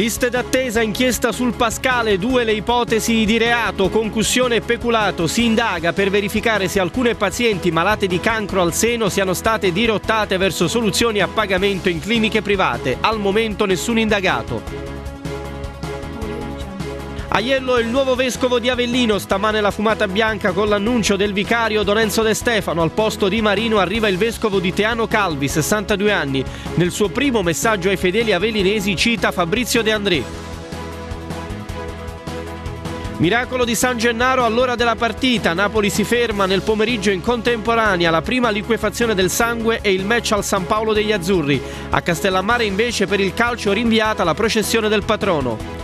Liste d'attesa, inchiesta sul Pascale, due le ipotesi di reato, concussione e peculato. Si indaga per verificare se alcune pazienti malate di cancro al seno siano state dirottate verso soluzioni a pagamento in cliniche private. Al momento nessun indagato. Aiello è il nuovo vescovo di Avellino, stamane la fumata bianca con l'annuncio del vicario Don De Stefano, al posto di Marino arriva il vescovo di Teano Calvi, 62 anni. Nel suo primo messaggio ai fedeli avellinesi cita Fabrizio De André. Miracolo di San Gennaro all'ora della partita, Napoli si ferma nel pomeriggio in contemporanea, la prima liquefazione del sangue e il match al San Paolo degli Azzurri. A Castellammare invece per il calcio rinviata la processione del patrono.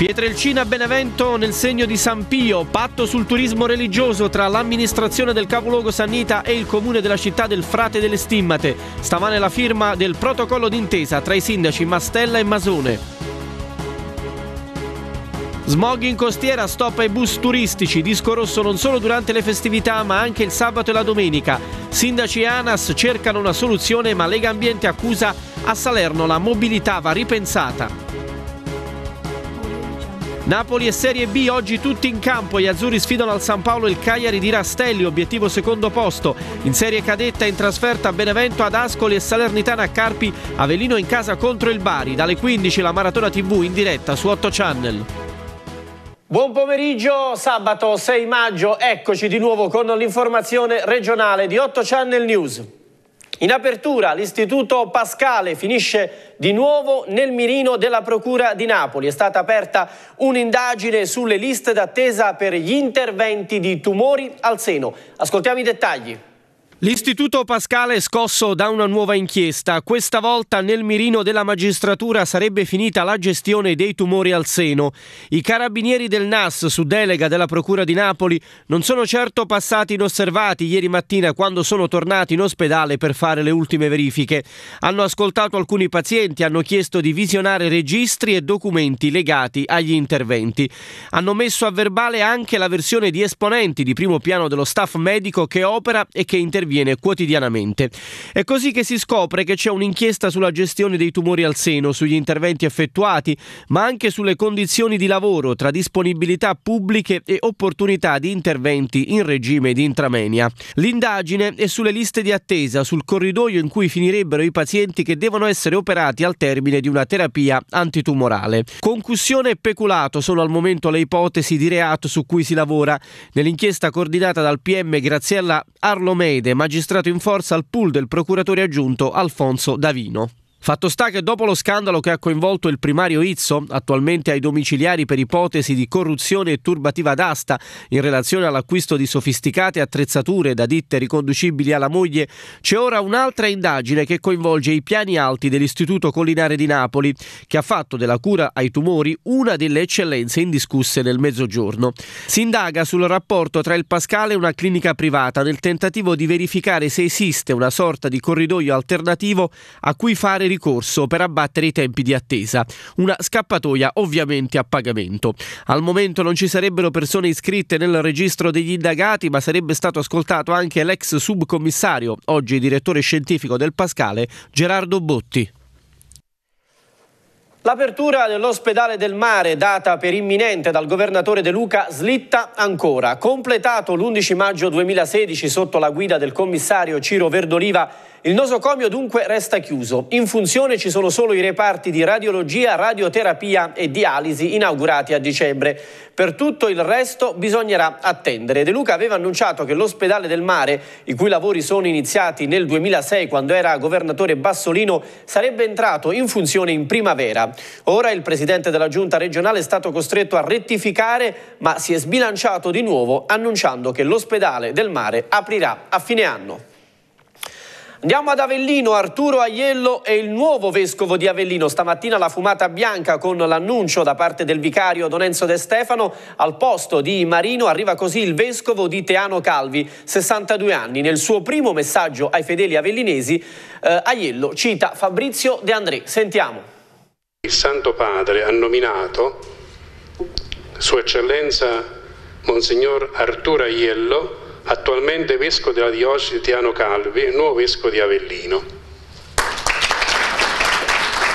Pietrelcina Benevento nel segno di San Pio, patto sul turismo religioso tra l'amministrazione del capoluogo Sannita e il comune della città del Frate delle Stimmate. Stamane la firma del protocollo d'intesa tra i sindaci Mastella e Masone. Smog in costiera stop ai bus turistici, disco rosso non solo durante le festività ma anche il sabato e la domenica. Sindaci e ANAS cercano una soluzione ma Lega Ambiente accusa a Salerno la mobilità va ripensata. Napoli e Serie B oggi tutti in campo. Gli azzurri sfidano al San Paolo il Cagliari di Rastelli, obiettivo secondo posto. In Serie Cadetta in trasferta Benevento ad Ascoli e Salernitana a Carpi, Avelino in casa contro il Bari. Dalle 15 la Maratona TV in diretta su 8 Channel. Buon pomeriggio, sabato 6 maggio, eccoci di nuovo con l'informazione regionale di 8 Channel News. In apertura l'Istituto Pascale finisce di nuovo nel mirino della Procura di Napoli. È stata aperta un'indagine sulle liste d'attesa per gli interventi di tumori al seno. Ascoltiamo i dettagli. L'Istituto Pascale è scosso da una nuova inchiesta. Questa volta nel mirino della magistratura sarebbe finita la gestione dei tumori al seno. I carabinieri del NAS, su delega della Procura di Napoli, non sono certo passati inosservati ieri mattina quando sono tornati in ospedale per fare le ultime verifiche. Hanno ascoltato alcuni pazienti, hanno chiesto di visionare registri e documenti legati agli interventi. Hanno messo a verbale anche la versione di esponenti di primo piano dello staff medico che opera e che interviene avviene quotidianamente. È così che si scopre che c'è un'inchiesta sulla gestione dei tumori al seno, sugli interventi effettuati, ma anche sulle condizioni di lavoro tra disponibilità pubbliche e opportunità di interventi in regime di intramenia. L'indagine è sulle liste di attesa, sul corridoio in cui finirebbero i pazienti che devono essere operati al termine di una terapia antitumorale. Concussione e peculato sono al momento le ipotesi di reato su cui si lavora. Nell'inchiesta coordinata dal PM Graziella Arlomede, magistrato in forza al pool del procuratore aggiunto Alfonso Davino. Fatto sta che dopo lo scandalo che ha coinvolto il primario Izzo, attualmente ai domiciliari per ipotesi di corruzione e turbativa d'asta in relazione all'acquisto di sofisticate attrezzature da ditte riconducibili alla moglie, c'è ora un'altra indagine che coinvolge i piani alti dell'Istituto Collinare di Napoli, che ha fatto della cura ai tumori una delle eccellenze indiscusse nel mezzogiorno. Si indaga sul rapporto tra il Pascale e una clinica privata nel tentativo di verificare se esiste una sorta di corridoio alternativo a cui fare ricorso per abbattere i tempi di attesa, una scappatoia ovviamente a pagamento. Al momento non ci sarebbero persone iscritte nel registro degli indagati, ma sarebbe stato ascoltato anche l'ex subcommissario, oggi direttore scientifico del Pascale, Gerardo Botti. L'apertura dell'ospedale del mare, data per imminente dal governatore De Luca, slitta ancora. Completato l'11 maggio 2016 sotto la guida del commissario Ciro Verdoliva, il nosocomio dunque resta chiuso. In funzione ci sono solo i reparti di radiologia, radioterapia e dialisi inaugurati a dicembre. Per tutto il resto bisognerà attendere. De Luca aveva annunciato che l'ospedale del mare, i cui lavori sono iniziati nel 2006 quando era governatore Bassolino, sarebbe entrato in funzione in primavera. Ora il presidente della giunta regionale è stato costretto a rettificare ma si è sbilanciato di nuovo annunciando che l'ospedale del mare aprirà a fine anno. Andiamo ad Avellino, Arturo Aiello è il nuovo vescovo di Avellino. Stamattina la fumata bianca con l'annuncio da parte del vicario Don Enzo De Stefano. Al posto di Marino arriva così il vescovo di Teano Calvi, 62 anni. Nel suo primo messaggio ai fedeli avellinesi, eh, Aiello cita Fabrizio De André. Sentiamo. Il Santo Padre ha nominato Sua Eccellenza Monsignor Arturo Aiello attualmente vescovo della diocesi di Tiano Calvi, nuovo vescovo di Avellino.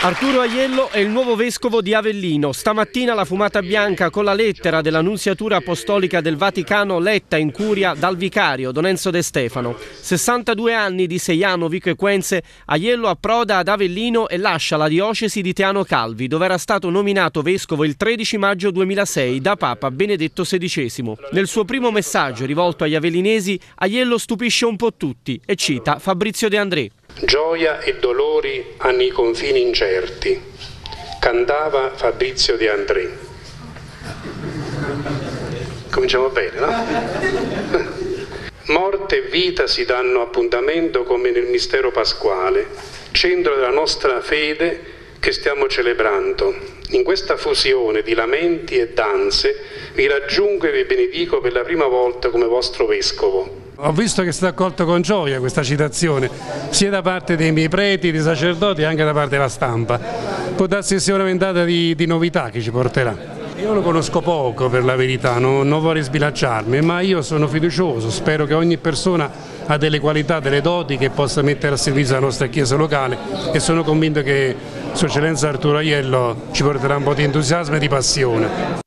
Arturo Aiello è il nuovo vescovo di Avellino. Stamattina la fumata bianca con la lettera della Nunziatura Apostolica del Vaticano letta in curia dal vicario Don Enzo De Stefano. 62 anni di Seiano, Vico e Quenze, Aiello approda ad Avellino e lascia la diocesi di Teano Calvi, dove era stato nominato vescovo il 13 maggio 2006 da Papa Benedetto XVI. Nel suo primo messaggio rivolto agli avellinesi, Aiello stupisce un po' tutti e cita Fabrizio De André. Gioia e dolori hanno i confini incerti, cantava Fabrizio De André. Cominciamo bene, no? Morte e vita si danno appuntamento come nel mistero pasquale, centro della nostra fede che stiamo celebrando. In questa fusione di lamenti e danze vi raggiungo e vi benedico per la prima volta come vostro vescovo. Ho visto che è stato accolto con gioia questa citazione, sia da parte dei miei preti, dei sacerdoti, anche da parte della stampa. Può darsi sia una ventata di, di novità che ci porterà. Io lo conosco poco per la verità, non, non, vorrei sbilanciarmi, ma io sono fiducioso, spero che ogni persona ha delle qualità, delle doti che possa mettere a servizio la nostra chiesa locale e sono convinto che Sua Eccellenza Arturo Aiello ci porterà un po' di entusiasmo e di passione.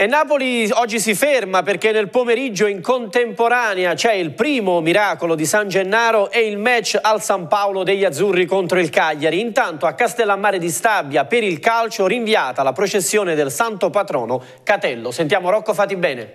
E Napoli oggi si ferma perché nel pomeriggio in contemporanea c'è il primo miracolo di San Gennaro e il match al San Paolo degli Azzurri contro il Cagliari. Intanto a Castellammare di Stabia per il calcio rinviata la processione del santo patrono Catello. Sentiamo Rocco Fatibene.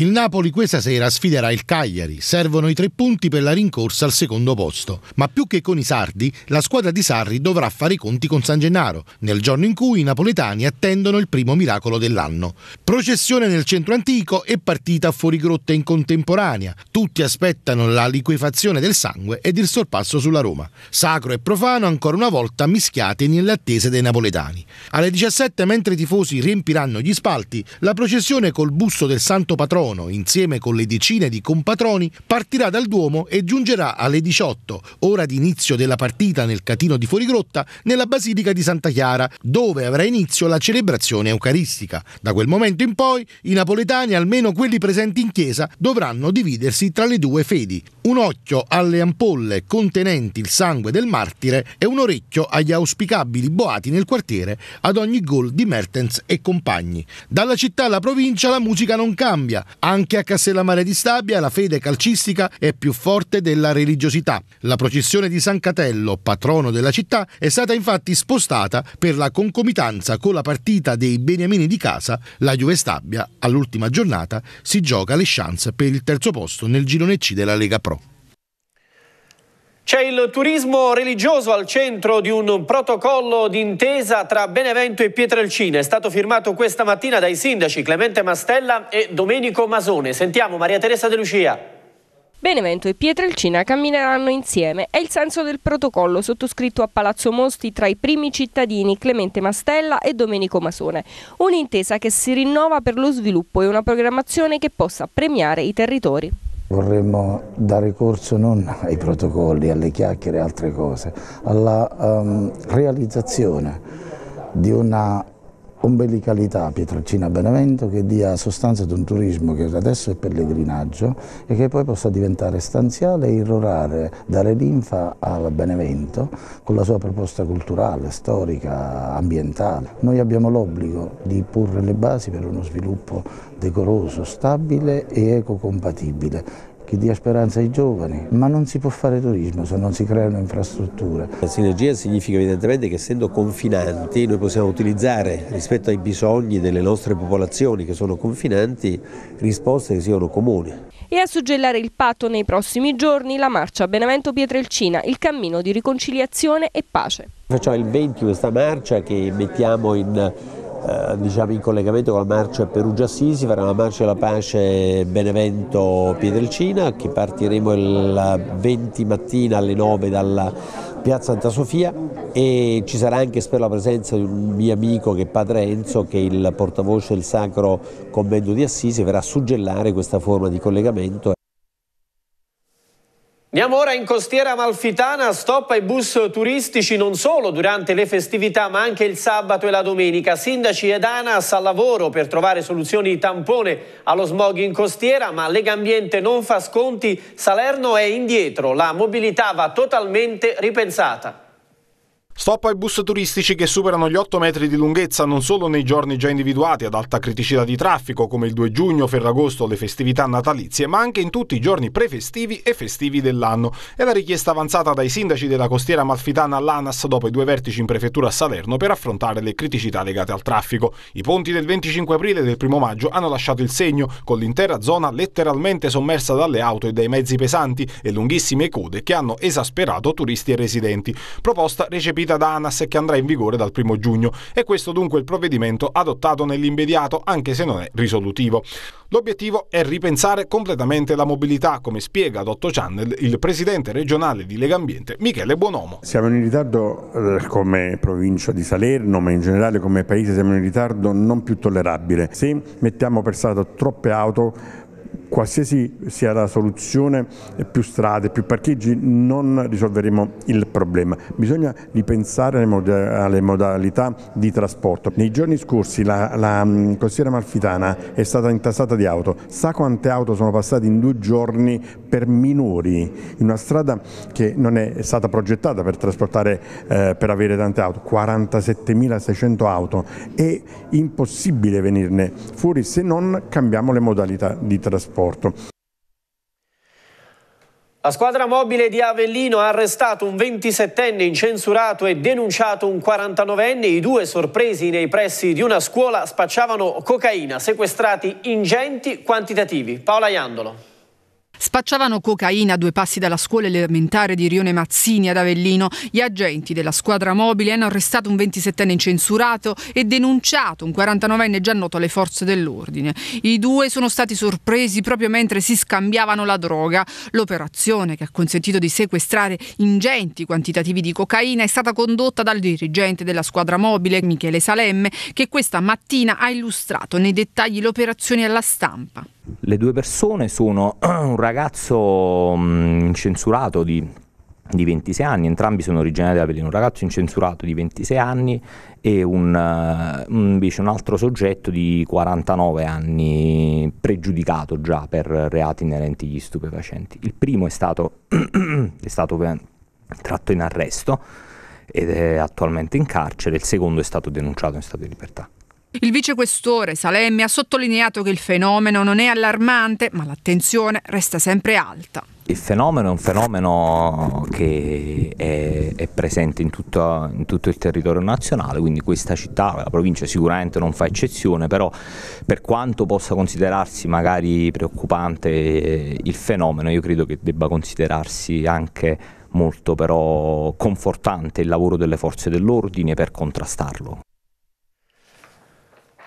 Il Napoli questa sera sfiderà il Cagliari, servono i tre punti per la rincorsa al secondo posto, ma più che con i sardi, la squadra di Sarri dovrà fare i conti con San Gennaro, nel giorno in cui i napoletani attendono il primo miracolo dell'anno. Processione nel centro antico e partita fuori grotta in contemporanea, tutti aspettano la liquefazione del sangue ed il sorpasso sulla Roma. Sacro e profano ancora una volta mischiati nelle attese dei napoletani. Alle 17 mentre i tifosi riempiranno gli spalti, la processione col busto del santo patrono Bonobono, insieme con le decine di compatroni, partirà dal Duomo e giungerà alle 18, ora di inizio della partita nel catino di Fuorigrotta, nella Basilica di Santa Chiara, dove avrà inizio la celebrazione eucaristica. Da quel momento in poi, i napoletani, almeno quelli presenti in chiesa, dovranno dividersi tra le due fedi. Un occhio alle ampolle contenenti il sangue del martire e un orecchio agli auspicabili boati nel quartiere ad ogni gol di Mertens e compagni. Dalla città alla provincia la musica non cambia, anche a Castellammare di Stabia la fede calcistica è più forte della religiosità. La processione di San Catello, patrono della città, è stata infatti spostata per la concomitanza con la partita dei beniamini di casa. La Juve Stabia, all'ultima giornata, si gioca le chance per il terzo posto nel girone C della Lega Pro. C'è il turismo religioso al centro di un protocollo d'intesa tra Benevento e Pietrelcina. È stato firmato questa mattina dai sindaci Clemente Mastella e Domenico Masone. Sentiamo Maria Teresa De Lucia. Benevento e Pietrelcina cammineranno insieme, è il senso del protocollo sottoscritto a Palazzo Mosti tra i primi cittadini Clemente Mastella e Domenico Masone, un'intesa che si rinnova per lo sviluppo e una programmazione che possa premiare i territori. Vorremmo dare corso non ai protocolli, alle chiacchiere e altre cose, alla um, realizzazione di una ombelicalità Pietrelcina Benevento che dia sostanza ad un turismo che adesso è pellegrinaggio e che poi possa diventare stanziale e irrorare, dare linfa al Benevento con la sua proposta culturale, storica, ambientale. Noi abbiamo l'obbligo di porre le basi per uno sviluppo decoroso, stabile e ecocompatibile che dia speranza ai giovani, ma non si può fare turismo se non si creano infrastrutture. La sinergia significa evidentemente che essendo confinanti noi possiamo utilizzare rispetto ai bisogni delle nostre popolazioni che sono confinanti risposte che siano comuni. E a suggellare il patto nei prossimi giorni la marcia Benevento Pietrelcina, il cammino di riconciliazione e pace. Facciamo il 20 questa marcia che mettiamo in eh, diciamo in collegamento con la marcia perugia Sisi, farà la marcia della pace Benevento-Pietrelcina che partiremo il 20 mattina alle 9 dalla piazza Santa Sofia e ci sarà anche spero la presenza di un mio amico che è padre Enzo che è il portavoce del Sacro Convento di Assisi verrà a suggellare questa forma di collegamento. Andiamo ora in costiera amalfitana, stop ai bus turistici non solo durante le festività ma anche il sabato e la domenica. Sindaci ed ANAS al lavoro per trovare soluzioni tampone allo smog in costiera ma Legambiente non fa sconti, Salerno è indietro, la mobilità va totalmente ripensata. Stop ai bus turistici che superano gli 8 metri di lunghezza non solo nei giorni già individuati ad alta criticità di traffico come il 2 giugno, Ferragosto, le festività natalizie, ma anche in tutti i giorni prefestivi e festivi dell'anno. È la richiesta avanzata dai sindaci della costiera malfitana all'ANAS dopo i due vertici in prefettura a Salerno per affrontare le criticità legate al traffico. I ponti del 25 aprile e del 1 maggio hanno lasciato il segno, con l'intera zona letteralmente sommersa dalle auto e dai mezzi pesanti e lunghissime code che hanno esasperato turisti e residenti. Proposta recepita uscita da ANAS che andrà in vigore dal 1 giugno e questo dunque il provvedimento adottato nell'immediato anche se non è risolutivo. L'obiettivo è ripensare completamente la mobilità, come spiega ad 8 Channel il presidente regionale di Lega Ambiente, Michele Buonomo. Siamo in ritardo eh, come provincia di Salerno, ma in generale come paese siamo in ritardo non più tollerabile. Se mettiamo per strada troppe auto qualsiasi sia la soluzione, eh, più strade, più parcheggi, non risolveremo il problema. Bisogna ripensare alle modalità di trasporto. Nei giorni scorsi la, la mm, costiera malfitana è stata intassata di auto. Sa quante auto sono passate in due giorni per minori? In una strada che non è stata progettata per trasportare, eh, per avere tante auto, 47.600 auto. È impossibile venirne fuori se non cambiamo le modalità di trasporto aeroporto. La squadra mobile di Avellino ha arrestato un 27enne incensurato e denunciato un 49enne. I due sorpresi nei pressi di una scuola spacciavano cocaina, sequestrati ingenti quantitativi. Paola Iandolo. Spacciavano cocaina a due passi dalla scuola elementare di Rione Mazzini ad Avellino. Gli agenti della squadra mobile hanno arrestato un 27enne incensurato e denunciato un 49enne già noto alle forze dell'ordine. I due sono stati sorpresi proprio mentre si scambiavano la droga. L'operazione, che ha consentito di sequestrare ingenti quantitativi di cocaina, è stata condotta dal dirigente della squadra mobile, Michele Salemme, che questa mattina ha illustrato nei dettagli l'operazione alla stampa. Le due persone sono un ragazzo mm, incensurato di di 26 anni, entrambi sono originari di Avellino, un ragazzo incensurato di 26 anni e eh, un, invece un altro soggetto di 49 anni pregiudicato già per reati inerenti agli stupefacenti. Il primo è stato, è stato eh, tratto in arresto ed è attualmente in carcere, il secondo è stato denunciato in stato di libertà. Il vicequestore Salemme ha sottolineato che il fenomeno non è allarmante, ma l'attenzione resta sempre alta. Il fenomeno è un fenomeno che è, è presente in tutto, in tutto, il territorio nazionale, quindi questa città, la provincia sicuramente non fa eccezione, però per quanto possa considerarsi magari preoccupante eh, il fenomeno, io credo che debba considerarsi anche molto però confortante il lavoro delle forze dell'ordine per contrastarlo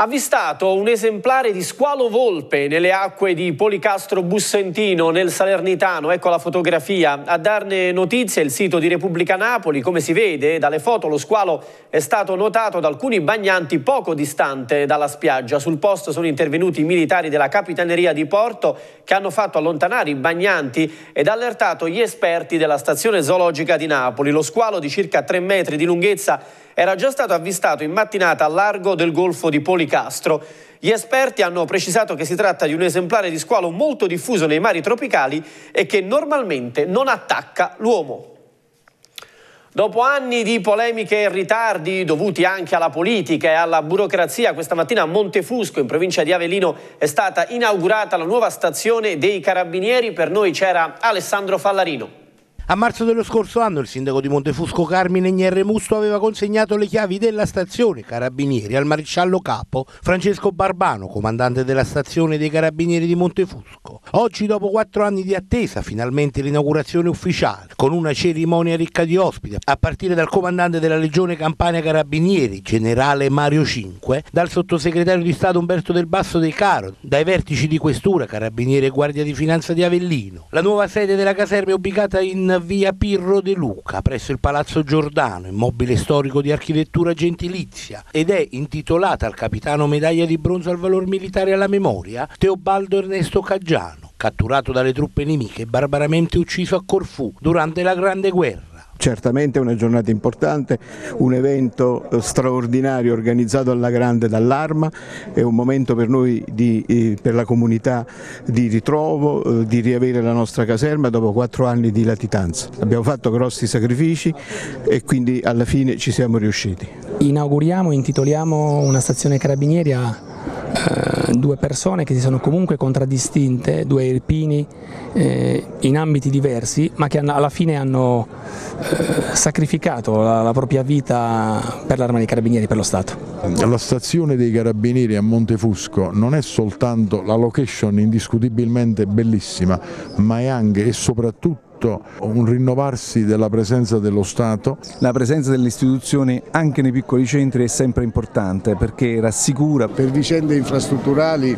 avvistato un esemplare di squalo volpe nelle acque di Policastro Bussentino nel Salernitano. Ecco la fotografia. A darne notizia il sito di Repubblica Napoli. Come si vede dalle foto lo squalo è stato notato da alcuni bagnanti poco distante dalla spiaggia. Sul posto sono intervenuti i militari della Capitaneria di Porto che hanno fatto allontanare i bagnanti ed allertato gli esperti della stazione zoologica di Napoli. Lo squalo di circa 3 metri di lunghezza era già stato avvistato in mattinata al largo del golfo di Policastro. Gli esperti hanno precisato che si tratta di un esemplare di squalo molto diffuso nei mari tropicali e che normalmente non attacca l'uomo. Dopo anni di polemiche e ritardi dovuti anche alla politica e alla burocrazia, questa mattina a Montefusco, in provincia di Avellino, è stata inaugurata la nuova stazione dei Carabinieri. Per noi c'era Alessandro Fallarino. A marzo dello scorso anno il sindaco di Montefusco Carmine Gnerre Musto aveva consegnato le chiavi della stazione Carabinieri al maresciallo capo Francesco Barbano, comandante della stazione dei Carabinieri di Montefusco. Oggi, dopo quattro anni di attesa, finalmente l'inaugurazione ufficiale, con una cerimonia ricca di ospiti, a partire dal comandante della Legione Campania Carabinieri, generale Mario 5, dal sottosegretario di Stato Umberto del Basso dei Caro, dai vertici di questura, Carabinieri e Guardia di Finanza di Avellino. La nuova sede della caserma è ubicata in via Pirro De Luca, presso il Palazzo Giordano, immobile storico di architettura gentilizia, ed è intitolata al capitano medaglia di bronzo al valor militare alla memoria Teobaldo Ernesto Caggiano, catturato dalle truppe nemiche e barbaramente ucciso a Corfù durante la Grande Guerra certamente una giornata importante, un evento eh, straordinario organizzato alla grande dall'Arma, è un momento per noi, di, eh, per la comunità di ritrovo, eh, di riavere la nostra caserma dopo quattro anni di latitanza. Abbiamo fatto grossi sacrifici e quindi alla fine ci siamo riusciti. Inauguriamo intitoliamo una stazione carabinieri a eh, due persone che si sono comunque contraddistinte, due irpini eh, in ambiti diversi, ma che hanno, alla fine hanno eh, sacrificato la, la, propria vita per l'arma dei carabinieri, per lo Stato. La stazione dei carabinieri a Montefusco non è soltanto la location indiscutibilmente bellissima, ma è anche e soprattutto soprattutto un rinnovarsi della presenza dello Stato. La presenza delle istituzioni anche nei piccoli centri è sempre importante perché rassicura. Per vicende infrastrutturali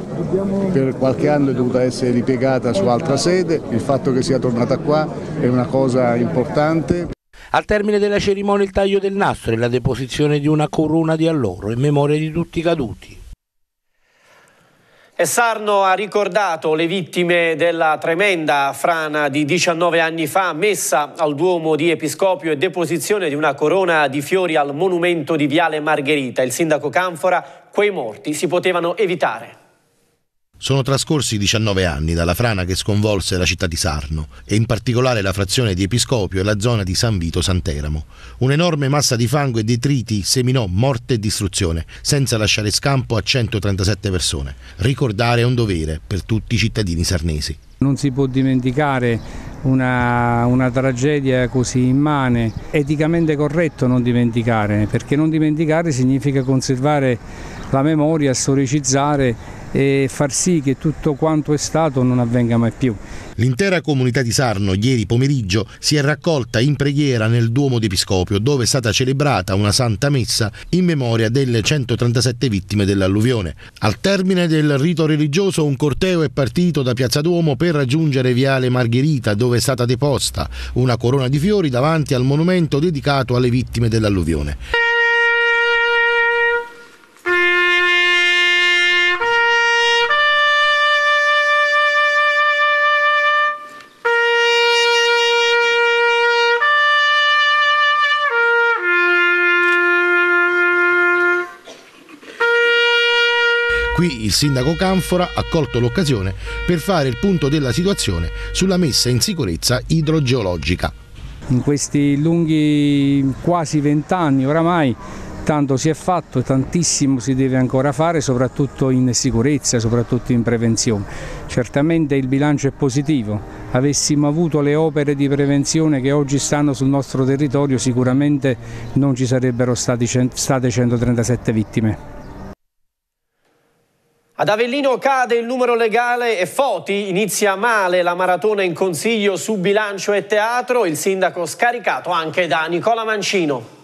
per qualche anno è dovuta essere ripiegata su altra sede, il fatto che sia tornata qua è una cosa importante. Al termine della cerimonia il taglio del nastro e la deposizione di una corona di alloro in memoria di tutti i caduti. E Sarno ha ricordato le vittime della tremenda frana di 19 anni fa messa al Duomo di Episcopio e deposizione di una corona di fiori al monumento di Viale Margherita. Il sindaco Canfora, quei morti si potevano evitare. Sono trascorsi 19 anni dalla frana che sconvolse la città di Sarno e in particolare la frazione di Episcopio e la zona di San Vito Santeramo. Un'enorme massa di fango e detriti seminò morte e distruzione, senza lasciare scampo a 137 persone. Ricordare è un dovere per tutti i cittadini sarnesi. Non si può dimenticare una, una, tragedia così immane. Eticamente corretto non dimenticare, perché non dimenticare significa conservare la memoria, storicizzare e far sì che tutto quanto è stato non avvenga mai più. L'intera comunità di Sarno ieri pomeriggio si è raccolta in preghiera nel Duomo di Episcopio dove è stata celebrata una santa messa in memoria delle 137 vittime dell'alluvione. Al termine del rito religioso un corteo è partito da Piazza Duomo per raggiungere Viale Margherita dove è stata deposta una corona di fiori davanti al monumento dedicato alle vittime dell'alluvione. Il sindaco Canfora ha colto l'occasione per fare il punto della situazione sulla messa in sicurezza idrogeologica. In questi lunghi quasi vent'anni oramai tanto si è fatto e tantissimo si deve ancora fare, soprattutto in sicurezza, soprattutto in prevenzione. Certamente il bilancio è positivo, avessimo avuto le opere di prevenzione che oggi stanno sul nostro territorio sicuramente non ci sarebbero state 137 vittime. Ad Avellino cade il numero legale e Foti inizia male la maratona in consiglio su bilancio e teatro, il sindaco scaricato anche da Nicola Mancino.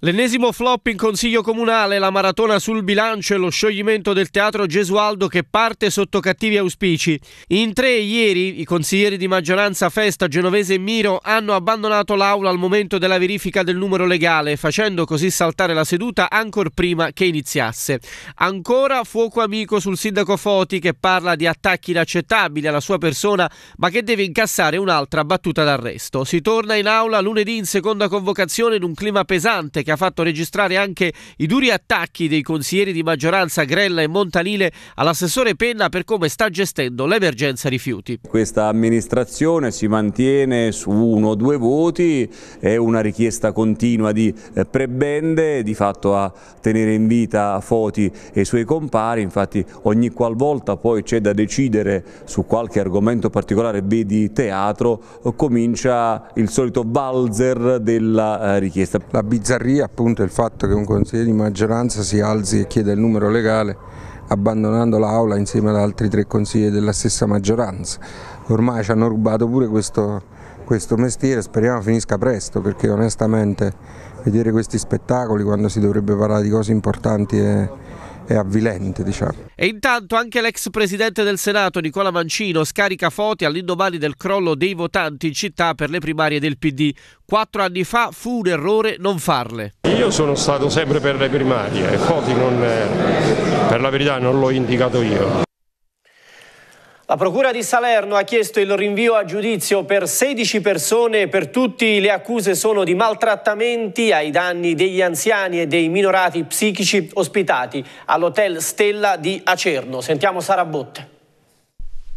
L'ennesimo flop in consiglio comunale, la maratona sul bilancio e lo scioglimento del teatro Gesualdo che parte sotto cattivi auspici. In tre ieri i consiglieri di maggioranza Festa, Genovese e Miro hanno abbandonato l'aula al momento della verifica del numero legale, facendo così saltare la seduta ancora prima che iniziasse. Ancora fuoco amico sul sindaco Foti che parla di attacchi inaccettabili alla sua persona ma che deve incassare un'altra battuta d'arresto. Si torna in aula lunedì in seconda convocazione in un clima pesante che ha fatto registrare anche i duri attacchi dei consiglieri di maggioranza Grella e Montanile all'assessore Penna per come sta gestendo l'emergenza rifiuti. Questa amministrazione si mantiene su uno o due voti, è una richiesta continua di eh, prebende, di fatto a tenere in vita Foti e i suoi compari, infatti ogni qualvolta poi c'è da decidere su qualche argomento particolare, vedi teatro, comincia il solito balzer della eh, richiesta. La bizzarria appunto il fatto che un consigliere di maggioranza si alzi e chieda il numero legale abbandonando l'aula insieme ad altri tre consiglieri della stessa maggioranza. Ormai ci hanno rubato pure questo, questo mestiere, speriamo finisca presto perché onestamente vedere questi spettacoli quando si dovrebbe parlare di cose importanti è è avvilente. Diciamo. E intanto anche l'ex presidente del Senato Nicola Mancino scarica foti all'indomani del crollo dei votanti in città per le primarie del PD. Quattro anni fa fu un errore non farle. Io sono stato sempre per le primarie e foti non, eh, per la verità non l'ho indicato io. La Procura di Salerno ha chiesto il rinvio a giudizio per 16 persone e per tutti le accuse sono di maltrattamenti ai danni degli anziani e dei minorati psichici ospitati all'Hotel Stella di Acerno. Sentiamo Sara Botte.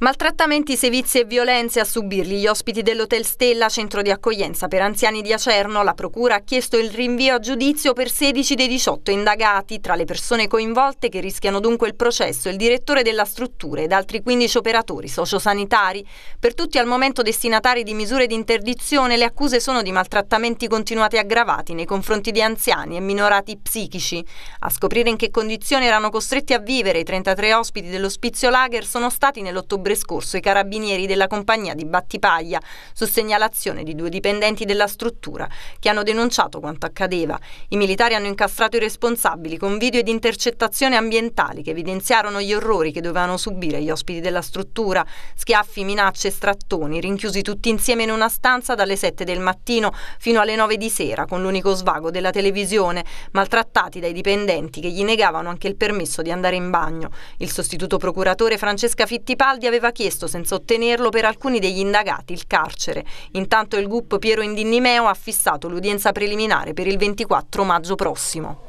Maltrattamenti, sevizie e violenze a subirli gli ospiti dell'Hotel Stella, centro di accoglienza per anziani di Acerno, la procura ha chiesto il rinvio a giudizio per 16 dei 18 indagati, tra le persone coinvolte che rischiano dunque il processo, il direttore della struttura ed altri 15 operatori sociosanitari. Per tutti al momento destinatari di misure di interdizione, le accuse sono di maltrattamenti continuati e aggravati nei confronti di anziani e minorati psichici. A scoprire in che condizioni erano costretti a vivere i 33 ospiti dell'ospizio Lager sono stati nell'ottobre novembre scorso i carabinieri della compagnia di Battipaglia, su segnalazione di due dipendenti della struttura, che hanno denunciato quanto accadeva. I militari hanno incastrato i responsabili con video ed intercettazioni ambientali che evidenziarono gli orrori che dovevano subire gli ospiti della struttura, schiaffi, minacce e strattoni, rinchiusi tutti insieme in una stanza dalle 7 del mattino fino alle 9 di sera, con l'unico svago della televisione, maltrattati dai dipendenti che gli negavano anche il permesso di andare in bagno. Il sostituto procuratore Francesca Fittipaldi aveva aveva chiesto senza ottenerlo per alcuni degli indagati il carcere. Intanto il GUP Piero Indinimeo ha fissato l'udienza preliminare per il 24 maggio prossimo.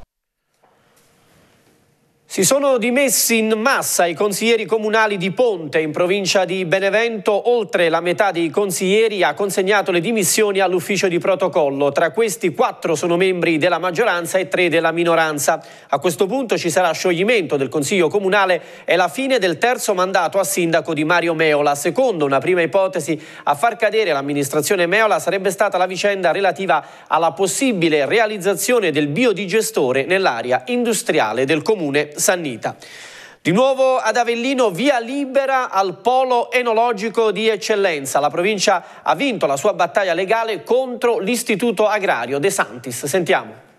Si sono dimessi in massa i consiglieri comunali di Ponte in provincia di Benevento. Oltre la metà dei consiglieri ha consegnato le dimissioni all'ufficio di protocollo. Tra questi quattro sono membri della maggioranza e tre della minoranza. A questo punto ci sarà scioglimento del consiglio comunale e la fine del terzo mandato a sindaco di Mario Meola. Secondo una prima ipotesi a far cadere l'amministrazione Meola sarebbe stata la vicenda relativa alla possibile realizzazione del biodigestore nell'area industriale del comune Sannita. Di nuovo ad Avellino via libera al polo enologico di eccellenza. La provincia ha vinto la sua battaglia legale contro l'istituto agrario De Santis. Sentiamo.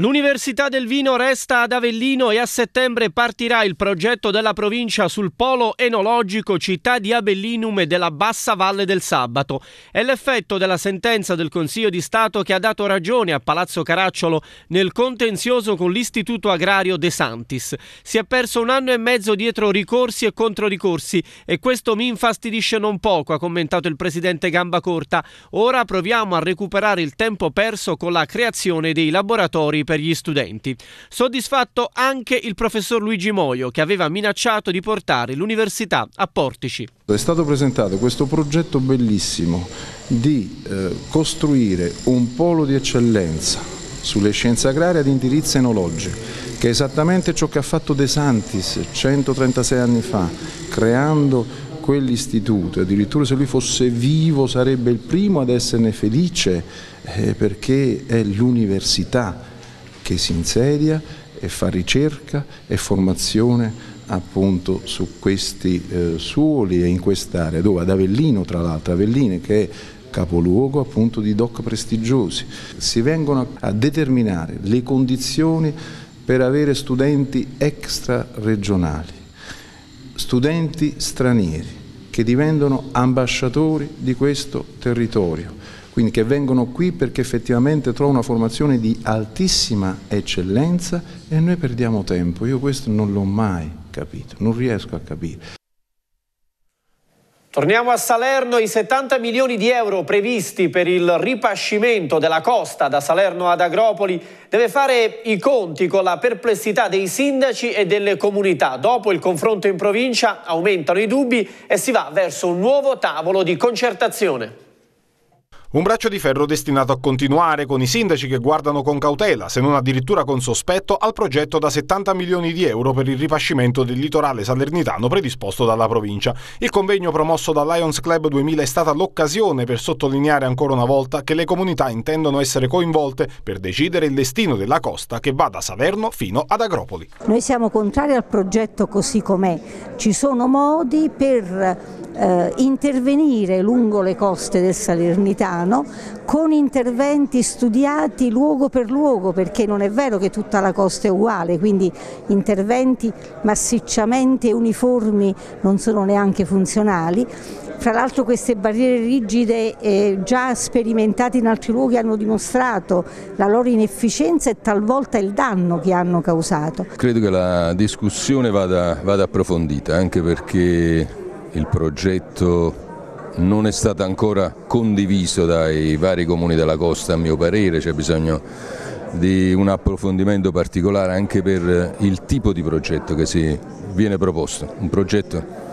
L'Università del Vino resta ad Avellino e a settembre partirà il progetto della provincia sul polo enologico città di Avellinum e della Bassa Valle del Sabato. È l'effetto della sentenza del Consiglio di Stato che ha dato ragione a Palazzo Caracciolo nel contenzioso con l'Istituto Agrario De Santis. Si è perso un anno e mezzo dietro ricorsi e controricorsi e questo mi infastidisce non poco, ha commentato il presidente Gambacorta. Ora proviamo a recuperare il tempo perso con la creazione dei laboratori per gli studenti. Soddisfatto anche il professor Luigi Moio che aveva minacciato di portare l'università a Portici. È stato presentato questo progetto bellissimo di eh, costruire un polo di eccellenza sulle scienze agrarie ad indirizzo enologico che è esattamente ciò che ha fatto De Santis 136 anni fa, creando quell'istituto, addirittura se lui fosse vivo sarebbe il primo ad esserne felice eh, perché è l'università che si insedia e fa ricerca e formazione appunto su questi eh, suoli e in quest'area, dove ad Avellino tra l'altro, Avellino che è capoluogo appunto di doc prestigiosi, si vengono a determinare le condizioni per avere studenti extra-regionali, studenti stranieri che diventano ambasciatori di questo territorio quindi che vengono qui perché effettivamente trovano una formazione di altissima eccellenza e noi perdiamo tempo. Io questo non l'ho mai capito, non riesco a capire. Torniamo a Salerno, i 70 milioni di euro previsti per il ripascimento della costa da Salerno ad Agropoli deve fare i conti con la perplessità dei sindaci e delle comunità. Dopo il confronto in provincia aumentano i dubbi e si va verso un nuovo tavolo di concertazione. Un braccio di ferro destinato a continuare con i sindaci che guardano con cautela, se non addirittura con sospetto, al progetto da 70 milioni di euro per il ripascimento del litorale salernitano predisposto dalla provincia. Il convegno promosso da Lions Club 2000 è stata l'occasione per sottolineare ancora una volta che le comunità intendono essere coinvolte per decidere il destino della costa che va da Salerno fino ad Agropoli. Noi siamo contrari al progetto così com'è. Ci sono modi per eh, intervenire lungo le coste del Salernitano Milano con interventi studiati luogo per luogo perché non è vero che tutta la costa è uguale, quindi interventi massicciamente uniformi non sono neanche funzionali. Fra l'altro queste barriere rigide eh, già sperimentate in altri luoghi hanno dimostrato la loro inefficienza e talvolta il danno che hanno causato. Credo che la discussione vada, vada approfondita anche perché il progetto non è stato ancora condiviso dai vari comuni della costa a mio parere, c'è bisogno di un approfondimento particolare anche per il tipo di progetto che si viene proposto, un progetto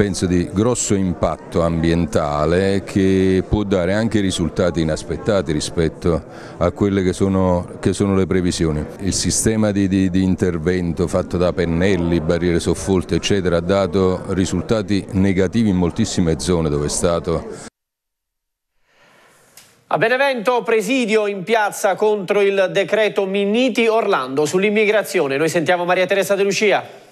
penso di grosso impatto ambientale che può dare anche risultati inaspettati rispetto a quelle che sono, che sono le previsioni. Il sistema di, di, di intervento fatto da pennelli, barriere soffolte eccetera ha dato risultati negativi in moltissime zone dove è stato a Benevento presidio in piazza contro il decreto Minniti Orlando sull'immigrazione. Noi sentiamo Maria Teresa De Lucia.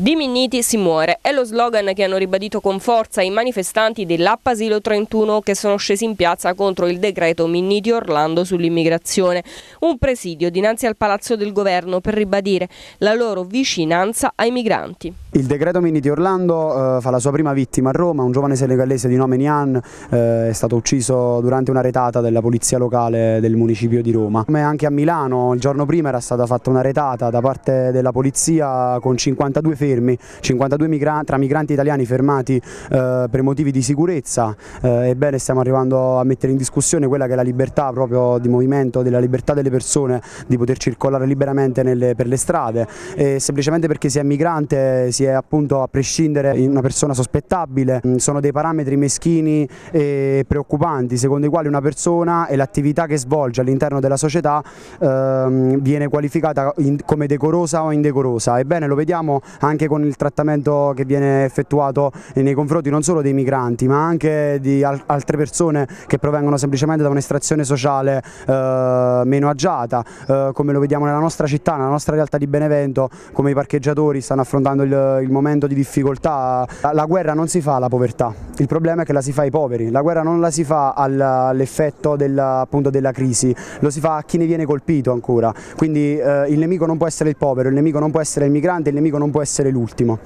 Dimigniti si muore è lo slogan che hanno ribadito con forza i manifestanti dell'Appasilo 31 che sono scesi in piazza contro il decreto Minniti Orlando sull'immigrazione. Un presidio dinanzi al Palazzo del Governo per ribadire la loro vicinanza ai migranti. Il decreto Minniti Orlando eh, fa la sua prima vittima a Roma, un giovane senegalese di nome Nian eh, è stato ucciso durante una retata della polizia locale del municipio di Roma. Come anche a Milano, il giorno prima era stata fatta una retata da parte della polizia con 52 feriti fermi, 52 migranti, tra migranti italiani fermati eh, per motivi di sicurezza, eh, ebbene stiamo arrivando a mettere in discussione quella che è la libertà proprio di movimento, della libertà delle persone di poter circolare liberamente nelle, per le strade, e semplicemente perché si è migrante, si è appunto a prescindere una persona sospettabile, mm, sono dei parametri meschini e preoccupanti secondo i quali una persona e l'attività che svolge all'interno della società eh, viene qualificata in, come decorosa o indecorosa, ebbene lo vediamo anche anche con il trattamento che viene effettuato nei confronti non solo dei migranti ma anche di altre persone che provengono semplicemente da un'estrazione sociale eh, meno agiata, eh, come lo vediamo nella nostra città, nella nostra realtà di Benevento, come i parcheggiatori stanno affrontando il, il momento di difficoltà. La, la, guerra non si fa alla povertà, il problema è che la si fa ai poveri, la guerra non la si fa all'effetto della, della, crisi, lo si fa a chi ne viene colpito ancora, quindi eh, il nemico non può essere il povero, il nemico non può essere il migrante, il nemico non può essere essere l'ultimo.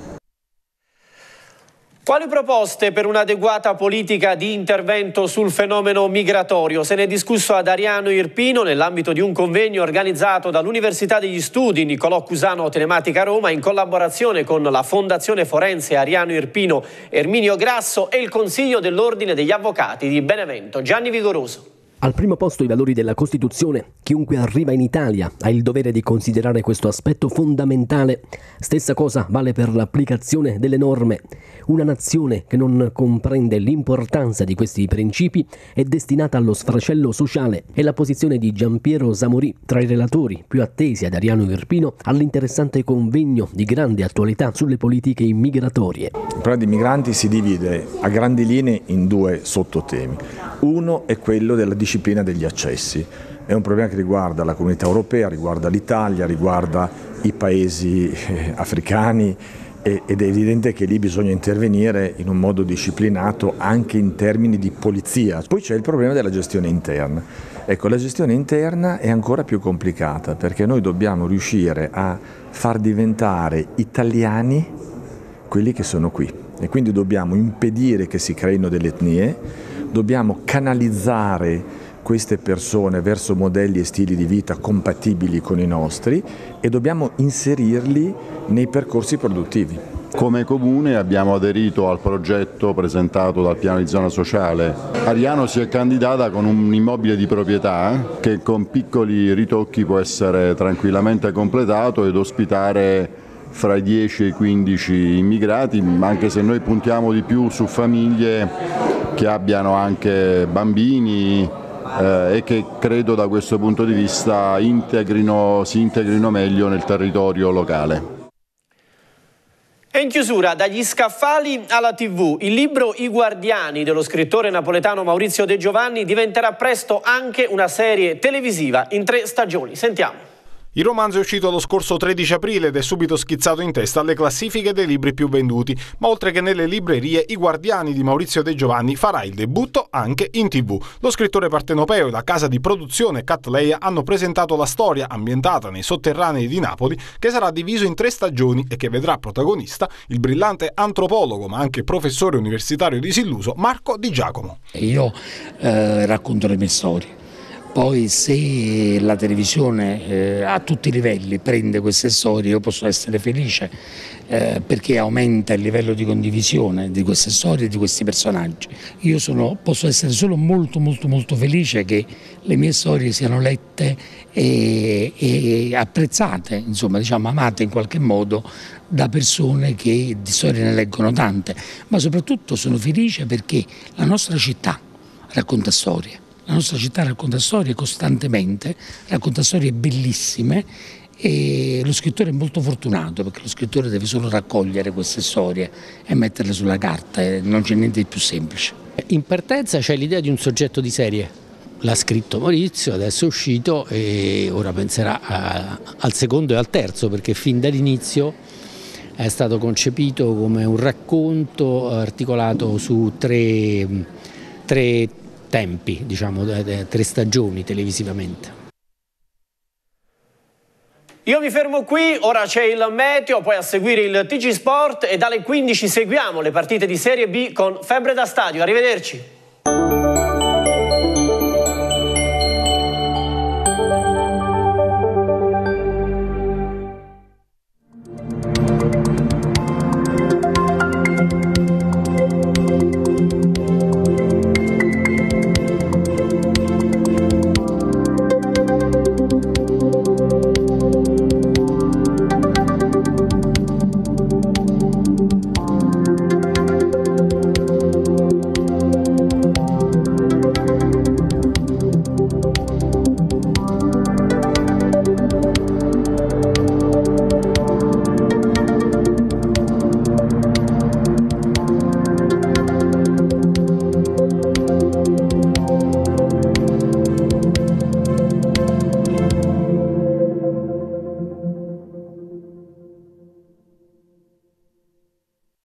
Quali proposte per un'adeguata politica di intervento sul fenomeno migratorio? Se ne è discusso ad Ariano Irpino nell'ambito di un convegno organizzato dall'Università degli Studi Niccolò Cusano Telematica Roma in collaborazione con la Fondazione Forense Ariano Irpino Erminio Grasso e il Consiglio dell'Ordine degli Avvocati di Benevento Gianni Vigoroso. Al primo posto i valori della Costituzione. Chiunque arriva in Italia ha il dovere di considerare questo aspetto fondamentale. Stessa cosa vale per l'applicazione delle norme. Una nazione che non comprende l'importanza di questi principi è destinata allo sfracello sociale e la posizione di Giampiero Zamorì, tra i relatori più attesi ad Ariano Irpino, all'interessante convegno di grande attualità sulle politiche immigratorie. Il problema dei migranti si divide a grandi linee in due sottotemi. Uno è quello della disciplina disciplina degli accessi. È un problema che riguarda la comunità europea, riguarda l'Italia, riguarda i paesi eh, africani ed è evidente che lì bisogna intervenire in un modo disciplinato anche in termini di polizia. Poi c'è il problema della gestione interna. Ecco, la gestione interna è ancora più complicata perché noi dobbiamo riuscire a far diventare italiani quelli che sono qui e quindi dobbiamo impedire che si creino delle etnie, dobbiamo canalizzare queste persone verso modelli e stili di vita compatibili con i nostri e dobbiamo inserirli nei percorsi produttivi. Come comune abbiamo aderito al progetto presentato dal piano di zona sociale. Ariano si è candidata con un immobile di proprietà che con piccoli ritocchi può essere tranquillamente completato ed ospitare fra i 10 e i 15 immigrati, anche se noi puntiamo di più su famiglie che abbiano anche bambini, eh, e che credo da questo punto di vista integrino, si integrino meglio nel territorio locale. E in chiusura, dagli scaffali alla tv, il libro I Guardiani dello scrittore napoletano Maurizio De Giovanni diventerà presto anche una serie televisiva in tre stagioni. Sentiamo. Il romanzo è uscito lo scorso 13 aprile ed è subito schizzato in testa alle classifiche dei libri più venduti, ma oltre che nelle librerie, I Guardiani di Maurizio De Giovanni farà il debutto anche in tv. Lo scrittore partenopeo e la casa di produzione Catleia hanno presentato la storia ambientata nei sotterranei di Napoli, che sarà diviso in tre stagioni e che vedrà protagonista il brillante antropologo, ma anche professore universitario disilluso Marco Di Giacomo. Io eh, racconto le mie storie poi se la televisione eh, a tutti i livelli prende queste storie io posso essere felice eh, perché aumenta il livello di condivisione di queste storie, e di questi personaggi. Io sono, posso essere solo molto molto molto felice che le mie storie siano lette e, e apprezzate, insomma diciamo amate in qualche modo da persone che di storie ne leggono tante, ma soprattutto sono felice perché la nostra città racconta storie la nostra città racconta storie costantemente, racconta storie bellissime e lo scrittore è molto fortunato perché lo scrittore deve solo raccogliere queste storie e metterle sulla carta, e non c'è niente di più semplice. In partenza c'è l'idea di un soggetto di serie. L'ha scritto Maurizio, adesso è uscito e ora penserà a, al secondo e al terzo perché fin dall'inizio è stato concepito come un racconto articolato su tre, tre tempi, diciamo, eh, eh, tre stagioni televisivamente. Io mi fermo qui, ora c'è il meteo, poi a seguire il TG Sport e dalle 15 seguiamo le partite di Serie B con Febbre da Stadio. Arrivederci.